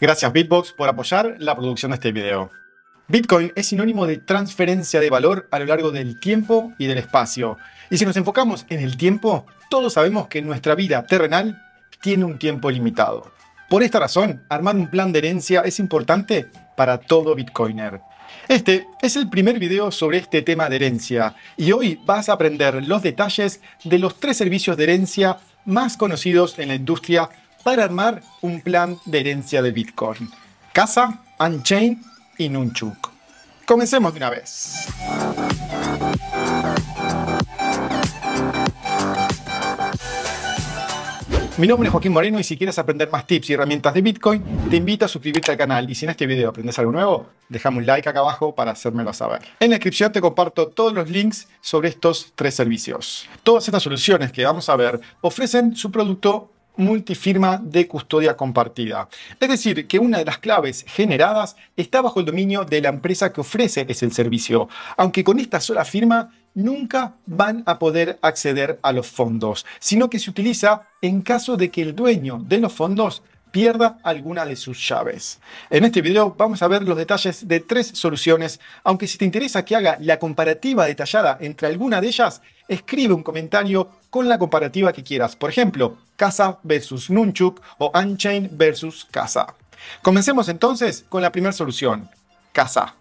Gracias Bitbox por apoyar la producción de este video. Bitcoin es sinónimo de transferencia de valor a lo largo del tiempo y del espacio. Y si nos enfocamos en el tiempo, todos sabemos que nuestra vida terrenal tiene un tiempo limitado. Por esta razón, armar un plan de herencia es importante para todo Bitcoiner. Este es el primer video sobre este tema de herencia y hoy vas a aprender los detalles de los tres servicios de herencia más conocidos en la industria para armar un plan de herencia de Bitcoin. Casa, Unchain y Nunchuk. Comencemos de una vez. Mi nombre es Joaquín Moreno y si quieres aprender más tips y herramientas de Bitcoin, te invito a suscribirte al canal y si en este video aprendes algo nuevo, déjame un like acá abajo para hacérmelo saber. En la descripción te comparto todos los links sobre estos tres servicios. Todas estas soluciones que vamos a ver ofrecen su producto multifirma de custodia compartida. Es decir, que una de las claves generadas está bajo el dominio de la empresa que ofrece ese servicio, aunque con esta sola firma nunca van a poder acceder a los fondos, sino que se utiliza en caso de que el dueño de los fondos pierda alguna de sus llaves. En este video vamos a ver los detalles de tres soluciones, aunque si te interesa que haga la comparativa detallada entre alguna de ellas, escribe un comentario con la comparativa que quieras. Por ejemplo, Casa versus Nunchuk o Unchain versus Casa. Comencemos entonces con la primera solución, Casa.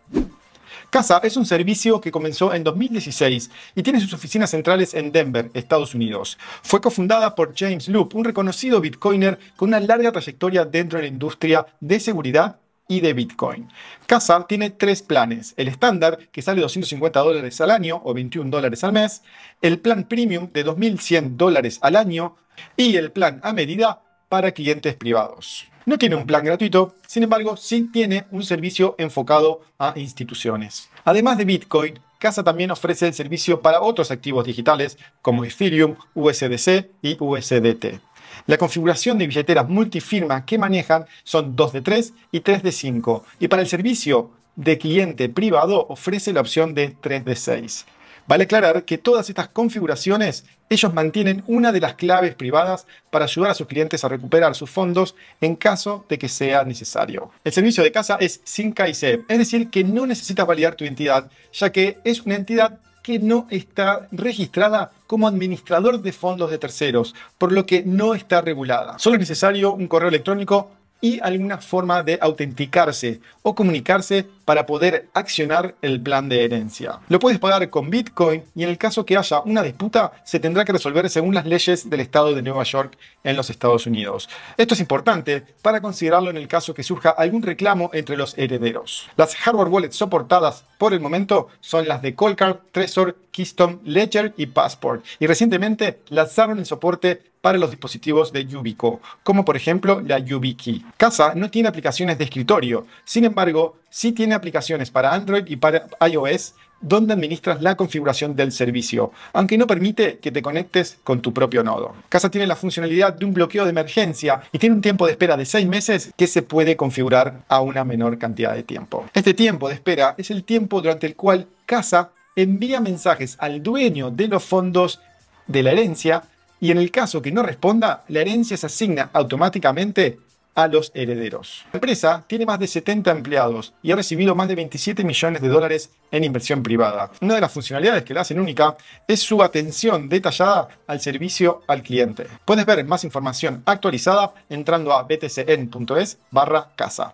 Casa es un servicio que comenzó en 2016 y tiene sus oficinas centrales en Denver, Estados Unidos. Fue cofundada por James Loop, un reconocido bitcoiner con una larga trayectoria dentro de la industria de seguridad y de Bitcoin. Casa tiene tres planes. El estándar, que sale 250 dólares al año o 21 dólares al mes. El plan premium de 2.100 dólares al año. Y el plan a medida para clientes privados. No tiene un plan gratuito, sin embargo, sí tiene un servicio enfocado a instituciones. Además de Bitcoin, Casa también ofrece el servicio para otros activos digitales como Ethereum, USDC y USDT. La configuración de billeteras multifirma que manejan son 2 de 3 y 3 de 5 y para el servicio de cliente privado ofrece la opción de 3 de 6. Vale aclarar que todas estas configuraciones, ellos mantienen una de las claves privadas para ayudar a sus clientes a recuperar sus fondos en caso de que sea necesario. El servicio de casa es sin KIC, e es decir, que no necesitas validar tu identidad, ya que es una entidad que no está registrada como administrador de fondos de terceros, por lo que no está regulada. Solo es necesario un correo electrónico y alguna forma de autenticarse o comunicarse para poder accionar el plan de herencia. Lo puedes pagar con Bitcoin y en el caso que haya una disputa se tendrá que resolver según las leyes del estado de Nueva York en los Estados Unidos. Esto es importante para considerarlo en el caso que surja algún reclamo entre los herederos. Las hardware wallets soportadas por el momento son las de Coldcard, Trezor, Keystone, Ledger y Passport y recientemente lanzaron el soporte para los dispositivos de Yubico, como por ejemplo la YubiKey. Casa no tiene aplicaciones de escritorio, sin embargo, sí tiene aplicaciones para Android y para iOS donde administras la configuración del servicio, aunque no permite que te conectes con tu propio nodo. Casa tiene la funcionalidad de un bloqueo de emergencia y tiene un tiempo de espera de seis meses que se puede configurar a una menor cantidad de tiempo. Este tiempo de espera es el tiempo durante el cual Casa envía mensajes al dueño de los fondos de la herencia y en el caso que no responda, la herencia se asigna automáticamente a los herederos. La empresa tiene más de 70 empleados y ha recibido más de 27 millones de dólares en inversión privada. Una de las funcionalidades que la hacen única es su atención detallada al servicio al cliente. Puedes ver más información actualizada entrando a btcn.es barra casa.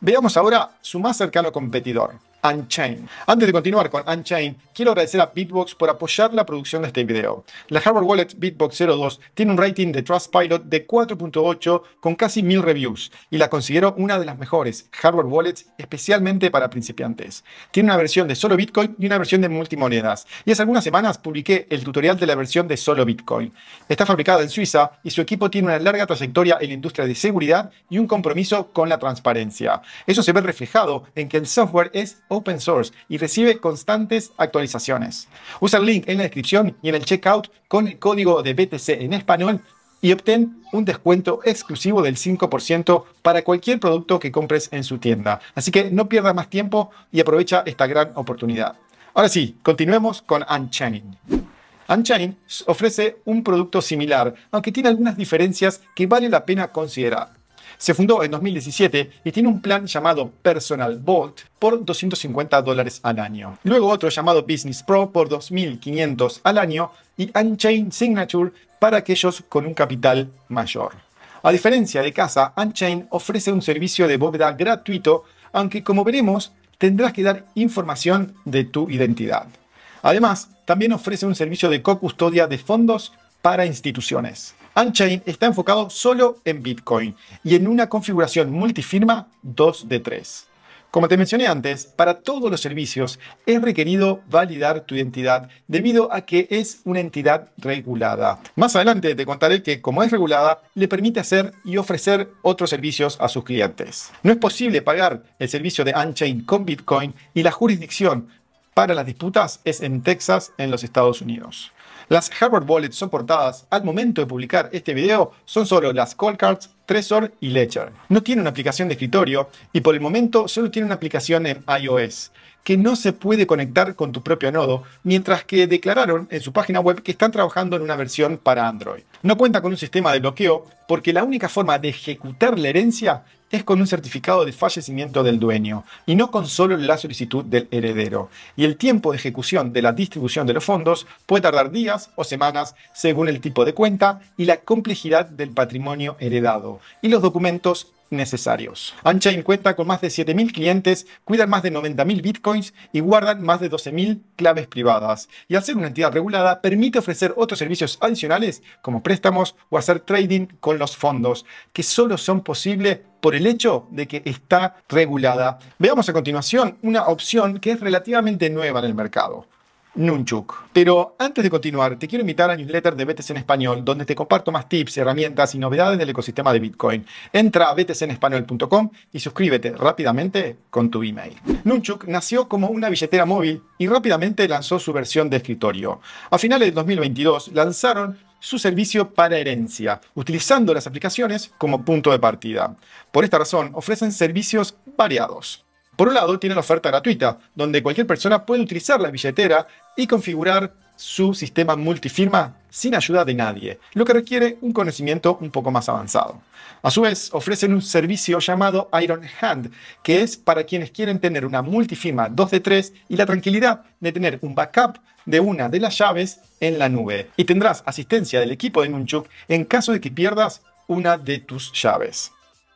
Veamos ahora su más cercano competidor, Unchain. Antes de continuar con Unchain, quiero agradecer a Bitbox por apoyar la producción de este video. La hardware wallet Bitbox 02 tiene un rating de Trustpilot de 4.8 con casi 1000 reviews y la considero una de las mejores hardware wallets especialmente para principiantes. Tiene una versión de solo Bitcoin y una versión de multimonedas y hace algunas semanas publiqué el tutorial de la versión de solo Bitcoin. Está fabricada en Suiza y su equipo tiene una larga trayectoria en la industria de seguridad y un compromiso con la transparencia. Eso se ve reflejado en que el software es open source y recibe constantes actualizaciones. Usa el link en la descripción y en el checkout con el código de BTC en español y obtén un descuento exclusivo del 5% para cualquier producto que compres en su tienda. Así que no pierdas más tiempo y aprovecha esta gran oportunidad. Ahora sí, continuemos con Unchaining. Unchained ofrece un producto similar, aunque tiene algunas diferencias que vale la pena considerar. Se fundó en 2017 y tiene un plan llamado Personal Vault por 250 dólares al año. Luego otro llamado Business Pro por 2.500 al año y Unchain Signature para aquellos con un capital mayor. A diferencia de Casa, Unchain ofrece un servicio de bóveda gratuito, aunque como veremos, tendrás que dar información de tu identidad. Además, también ofrece un servicio de co-custodia de fondos para instituciones. Unchain está enfocado solo en Bitcoin y en una configuración multifirma 2 de 3. Como te mencioné antes, para todos los servicios es requerido validar tu identidad debido a que es una entidad regulada. Más adelante te contaré que como es regulada, le permite hacer y ofrecer otros servicios a sus clientes. No es posible pagar el servicio de Unchain con Bitcoin y la jurisdicción para las disputas es en Texas, en los Estados Unidos. Las hardware wallets soportadas al momento de publicar este video son solo las Cards, Trezor y Ledger. No tiene una aplicación de escritorio y por el momento solo tiene una aplicación en iOS que no se puede conectar con tu propio nodo, mientras que declararon en su página web que están trabajando en una versión para Android. No cuenta con un sistema de bloqueo porque la única forma de ejecutar la herencia es con un certificado de fallecimiento del dueño y no con solo la solicitud del heredero. Y el tiempo de ejecución de la distribución de los fondos puede tardar días o semanas según el tipo de cuenta y la complejidad del patrimonio heredado y los documentos necesarios. Anchain cuenta con más de 7.000 clientes, cuidan más de 90.000 bitcoins y guardan más de 12.000 claves privadas. Y al ser una entidad regulada, permite ofrecer otros servicios adicionales como préstamos o hacer trading con los fondos, que solo son posibles por el hecho de que está regulada. Veamos a continuación una opción que es relativamente nueva en el mercado. Nunchuk. Pero antes de continuar, te quiero invitar a newsletter de BTC en español, donde te comparto más tips, herramientas y novedades del ecosistema de Bitcoin. Entra a español.com y suscríbete rápidamente con tu email. Nunchuk nació como una billetera móvil y rápidamente lanzó su versión de escritorio. A finales de 2022 lanzaron su servicio para herencia, utilizando las aplicaciones como punto de partida. Por esta razón, ofrecen servicios variados. Por un lado, tienen oferta gratuita, donde cualquier persona puede utilizar la billetera y configurar su sistema multifirma sin ayuda de nadie, lo que requiere un conocimiento un poco más avanzado. A su vez, ofrecen un servicio llamado Iron Hand, que es para quienes quieren tener una multifirma 2 de 3 y la tranquilidad de tener un backup de una de las llaves en la nube. Y tendrás asistencia del equipo de Nunchuk en caso de que pierdas una de tus llaves.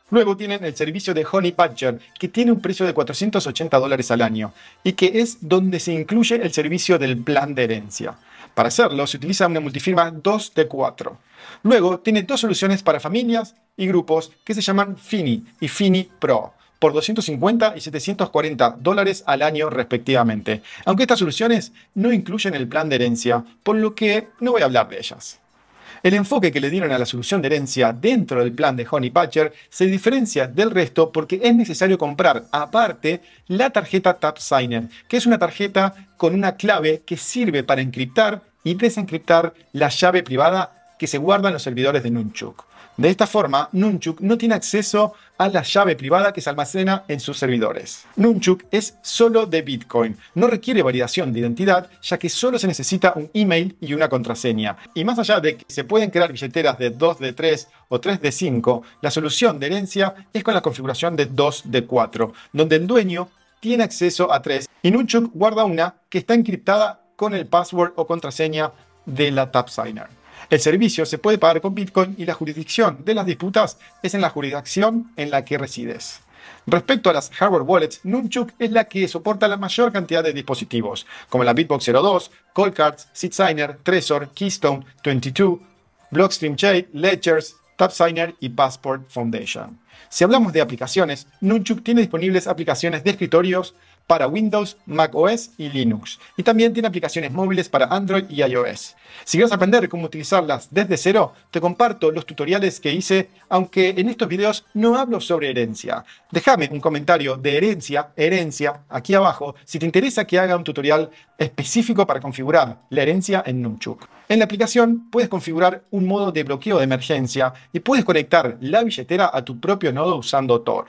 Luego tienen el servicio de Honey Badger, que tiene un precio de 480 dólares al año y que es donde se incluye el servicio del plan de herencia. Para hacerlo se utiliza una multifirma 2 de 4. Luego tienen dos soluciones para familias y grupos que se llaman Fini y Fini Pro por 250 y 740 dólares al año respectivamente, aunque estas soluciones no incluyen el plan de herencia, por lo que no voy a hablar de ellas. El enfoque que le dieron a la solución de herencia dentro del plan de Honey Badger se diferencia del resto porque es necesario comprar aparte la tarjeta TapSigner, que es una tarjeta con una clave que sirve para encriptar y desencriptar la llave privada que se guarda en los servidores de Nunchuk. De esta forma, Nunchuk no tiene acceso a la llave privada que se almacena en sus servidores. Nunchuk es solo de Bitcoin, no requiere validación de identidad, ya que solo se necesita un email y una contraseña. Y más allá de que se pueden crear billeteras de 2 de 3 o 3 de 5, la solución de herencia es con la configuración de 2 de 4, donde el dueño tiene acceso a 3 y Nunchuk guarda una que está encriptada con el password o contraseña de la TapSigner. El servicio se puede pagar con Bitcoin y la jurisdicción de las disputas es en la jurisdicción en la que resides. Respecto a las hardware wallets, Nunchuk es la que soporta la mayor cantidad de dispositivos, como la Bitbox 02, Callcards, SeedSigner, Trezor, Keystone 22, Blockstream Jade, Ledgers, TapSigner y Passport Foundation. Si hablamos de aplicaciones, Nunchuk tiene disponibles aplicaciones de escritorios para Windows, Mac OS y Linux. Y también tiene aplicaciones móviles para Android y iOS. Si quieres aprender cómo utilizarlas desde cero, te comparto los tutoriales que hice, aunque en estos videos no hablo sobre herencia. Déjame un comentario de herencia, herencia, aquí abajo, si te interesa que haga un tutorial específico para configurar la herencia en Nunchuk. En la aplicación puedes configurar un modo de bloqueo de emergencia y puedes conectar la billetera a tu propio propio nodo usando Tor.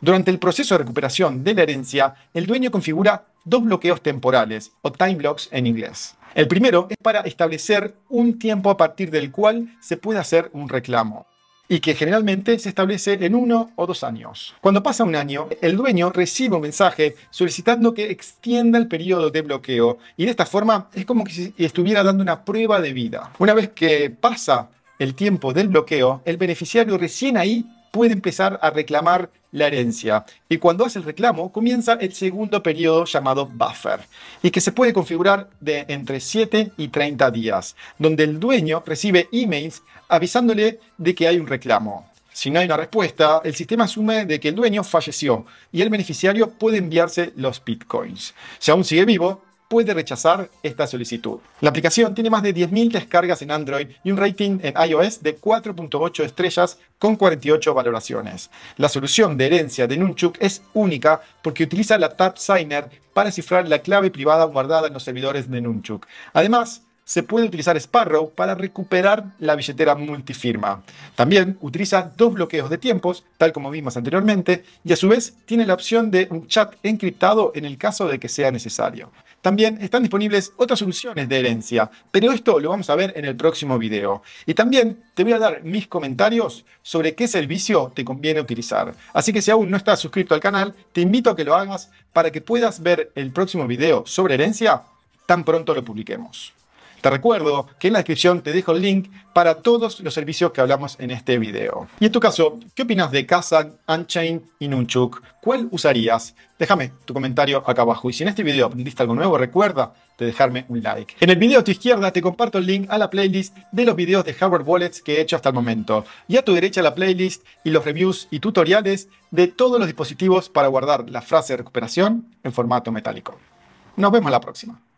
Durante el proceso de recuperación de la herencia, el dueño configura dos bloqueos temporales, o time blocks en inglés. El primero es para establecer un tiempo a partir del cual se puede hacer un reclamo y que generalmente se establece en uno o dos años. Cuando pasa un año, el dueño recibe un mensaje solicitando que extienda el periodo de bloqueo y de esta forma es como que si estuviera dando una prueba de vida. Una vez que pasa el tiempo del bloqueo, el beneficiario recién ahí puede empezar a reclamar la herencia. Y cuando hace el reclamo, comienza el segundo periodo llamado buffer, y que se puede configurar de entre 7 y 30 días, donde el dueño recibe emails avisándole de que hay un reclamo. Si no hay una respuesta, el sistema asume de que el dueño falleció y el beneficiario puede enviarse los bitcoins. Si aún sigue vivo, puede rechazar esta solicitud. La aplicación tiene más de 10.000 descargas en Android y un rating en iOS de 4.8 estrellas con 48 valoraciones. La solución de herencia de Nunchuk es única porque utiliza la Signer para cifrar la clave privada guardada en los servidores de Nunchuk. Además, se puede utilizar Sparrow para recuperar la billetera multifirma. También utiliza dos bloqueos de tiempos, tal como vimos anteriormente, y a su vez tiene la opción de un chat encriptado en el caso de que sea necesario. También están disponibles otras soluciones de herencia, pero esto lo vamos a ver en el próximo video. Y también te voy a dar mis comentarios sobre qué servicio te conviene utilizar. Así que si aún no estás suscrito al canal, te invito a que lo hagas para que puedas ver el próximo video sobre herencia tan pronto lo publiquemos. Te recuerdo que en la descripción te dejo el link para todos los servicios que hablamos en este video. Y en tu caso, ¿qué opinas de Casa, Unchain y Nunchuk? ¿Cuál usarías? Déjame tu comentario acá abajo. Y si en este video aprendiste algo nuevo, recuerda de dejarme un like. En el video a tu izquierda te comparto el link a la playlist de los videos de hardware wallets que he hecho hasta el momento. Y a tu derecha la playlist y los reviews y tutoriales de todos los dispositivos para guardar la frase de recuperación en formato metálico. Nos vemos la próxima.